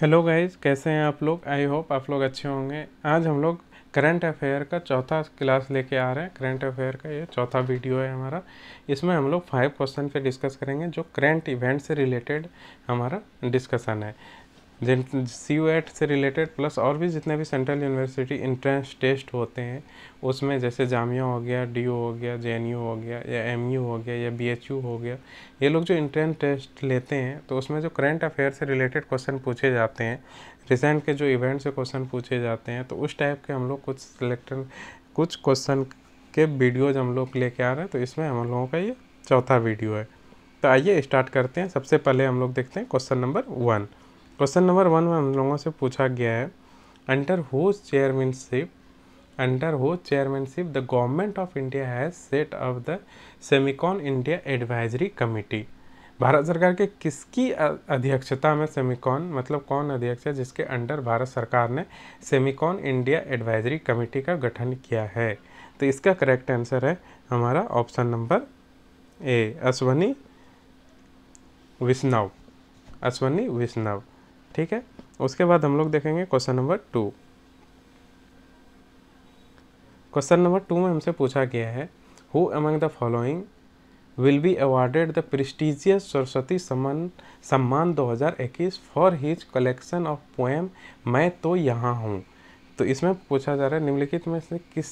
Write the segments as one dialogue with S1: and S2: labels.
S1: hello guys कैसे हैं आप लोग आई होप आप लोग अच्छे होंगे आज हम लोग करंट अफेयर का चौथा क्लास लेके आ रहे हैं करंट अफेयर का ये चौथा वीडियो है हमारा इसमें हम लोग फाइव क्वेश्चन पे डिस्कस करेंगे जो करंट इवेंट से रिलेटेड हमारा डिस्कशन है जिन सी यू एट से रिलेटेड प्लस और भी जितने भी सेंट्रल यूनिवर्सिटी इंट्रेंस टेस्ट होते हैं उसमें जैसे जामिया हो गया डी हो गया जे हो गया या एम हो गया या बी हो गया ये लोग जो इंट्रेंस टेस्ट लेते हैं तो उसमें जो करेंट अफेयर से रिलेटेड क्वेश्चन पूछे जाते हैं रिसेंट के जो इवेंट से क्वेश्चन पूछे जाते हैं तो उस टाइप के हम लोग कुछ सिलेक्टेड कुछ क्वेश्चन के वीडियोज हम लोग लेके आ रहे हैं तो इसमें हम लोगों का ये चौथा वीडियो है तो आइए स्टार्ट करते हैं सबसे पहले हम लोग देखते हैं question number one question number one में हम लोगों से पूछा गया है under hose chairmanship under whose chairmanship the government of India has set off the Semicon India advisory committee Bharat सरकार के किसकी अध्यक्षता में सेमिकॉन मतलब कौन अध्यक्ष है जिसके अंडर भारत सरकार ने सेमिकॉन इंडिया एडवाइजरी कमेटी का गठन किया है तो इसका करेक्ट आंसर है हमारा option number A Ashwini Vishnav Ashwini Vishnav ठीक है उसके बाद हम लोग देखेंगे question number two question number two में हमसे पूछा गया है who among the following will be awarded the prestigious Saraswati Samman Samman 2021 for his collection of poem मैं तो यहाँ हूँ तो इसमें पूछा जा रहा है निम्नलिखित में से किस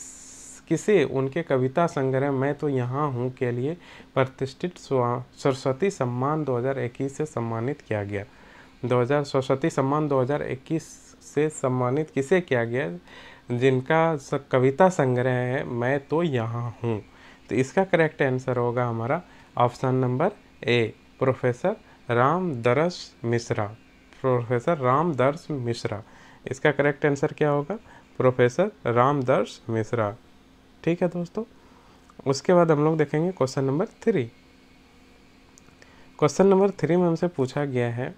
S1: किसे उनके कविता संग्रह मैं तो यहाँ हूँ के लिए प्रतिष्ठित सरस्वती सम्मान 2021 से सम्मानित किया गया 2000 सरस्वती सम्मान 2021 से सम्मानित किसे किया गया जिनका कविता संग्रह है मैं तो यहाँ हूँ तो इसका करेक्ट आंसर होगा हमारा option number A professor Ram Darsh Mishra professor Ram Darsh Mishra इसका करेक्ट आंसर क्या होगा प्रोफेसर राम दर्श मिश्रा ठीक है दोस्तों उसके बाद हम लोग देखेंगे question number three question number three में हमसे पूछा गया है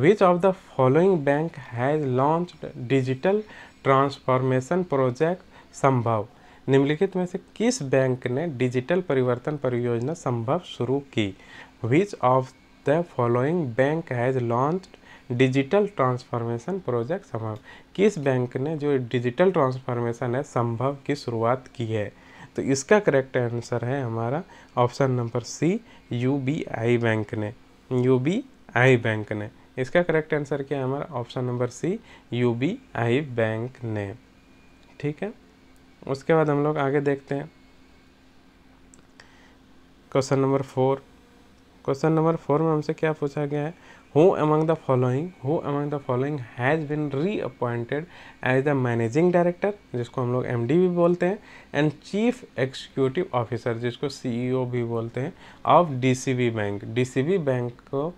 S1: Which of the following bank has launched digital transformation project Sambhav निम्नलिखित में से किस बैंक ने डिजिटल परिवर्तन परियोजना संभव शुरू की which of the following bank has launch digital transformation project Sambhav किस बैंक ने जो डिजिटल ट्रांसफॉर्मेशन है संभव की शुरुआत की है तो इसका करेक्ट आंसर है हमारा option number C UBI bank ने यूबीआई बैंक ने इसका करेक्ट आंसर क्या है हमारा option number C U B I bank ने ठीक है उसके बाद हम लोग आगे देखते हैं question number four question number four में हमसे क्या पूछा गया है who among the following who among the following has been reappointed as the managing director जिसको हम लोग एम भी बोलते हैं एंड चीफ एग्जीक्यूटिव ऑफिसर जिसको सी e भी बोलते हैं of D bank D bank को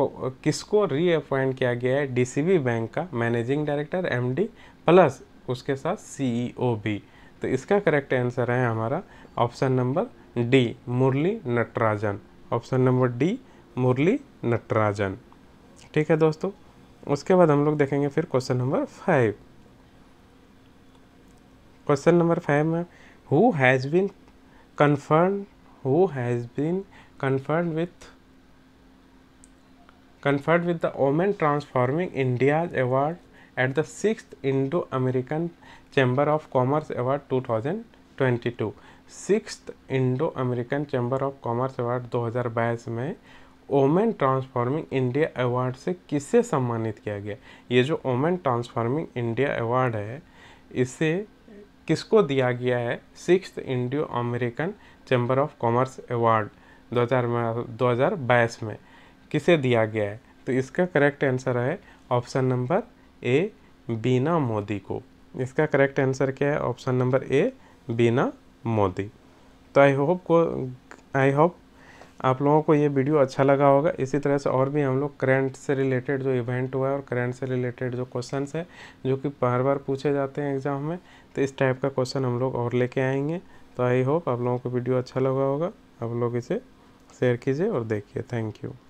S1: किसको रीअपॉइंट किया गया है डीसीबी बैंक का मैनेजिंग डायरेक्टर एमडी प्लस उसके साथ सीईओ e भी तो इसका करेक्ट आंसर है हमारा option number D Murali Natarajan option number D Murali Natarajan ठीक है दोस्तों उसके बाद हम लोग देखेंगे फिर question number five question number five में who has been confirm who has been confirm with conferred conferred with the woman transforming India's award Indo American chamber of american Chamber two thousand twenty two six Indo American chamber of commerce award बाईस में women transforming India award से किसे सम्मानित किया गया ये जो women transforming India award है इसे किसको दिया गया है six Indo American chamber of commerce award दो दो हज़ार हज़ार बाईस में किसे दिया गया है तो इसका करेक्ट आंसर है option number A Bina Modi को इसका करेक्ट आंसर क्या है option number A Bina Modi तो आई होप को आई होप आप लोगों को ये वीडियो अच्छा लगा होगा इसी तरह से और भी हम लोग करेंट से रिलेटेड जो इवेंट हुआ है और करेंट से रिलेटेड जो क्वेश्चन है जो कि बार बार पूछे जाते हैं एग्ज़ाम में तो इस टाइप का क्वेश्चन हम लोग और लेके आएंगे तो आई होप आप लोगों को वीडियो अच्छा लगा होगा आप लोग इसे शेयर कीजिए और देखिए थैंक यू